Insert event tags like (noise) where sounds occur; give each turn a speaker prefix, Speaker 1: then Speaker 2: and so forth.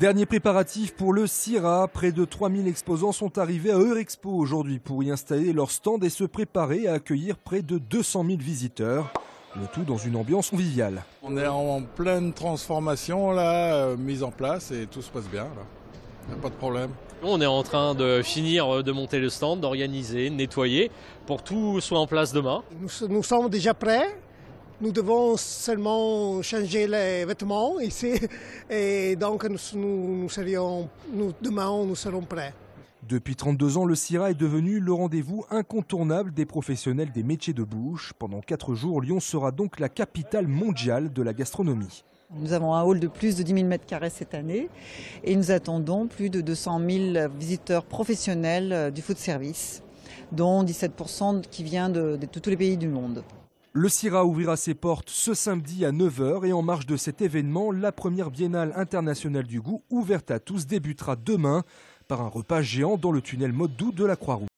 Speaker 1: Dernier préparatif pour le CIRA. Près de 3000 exposants sont arrivés à Eurexpo aujourd'hui pour y installer leur stand et se préparer à accueillir près de 200 000 visiteurs. Le tout dans une ambiance conviviale.
Speaker 2: On est en pleine transformation, là, euh, mise en place et tout se passe bien. Là. pas de problème.
Speaker 3: On est en train de finir euh, de monter le stand, d'organiser, nettoyer pour que tout soit en place demain.
Speaker 4: nous sommes déjà prêts. Nous devons seulement changer les vêtements ici (laughs) et donc nous, nous, serions, demain nous serons prêts.
Speaker 1: Depuis 32 ans, le CIRA est devenu le rendez-vous incontournable des professionnels des métiers de bouche. Pendant 4 jours, Lyon sera donc la capitale mondiale de la gastronomie.
Speaker 5: Nous avons un hall de plus de 10 000 mètres carrés cette année et nous attendons plus de 200 000 visiteurs professionnels euh, du food service, dont 17 qui vient de tous les pays du monde.
Speaker 1: Le CIRA ouvrira ses portes ce samedi à 9h et en marge de cet événement, la première biennale internationale du goût, ouverte à tous, débutera demain par un repas géant dans le tunnel Mode de la Croix-Rouge.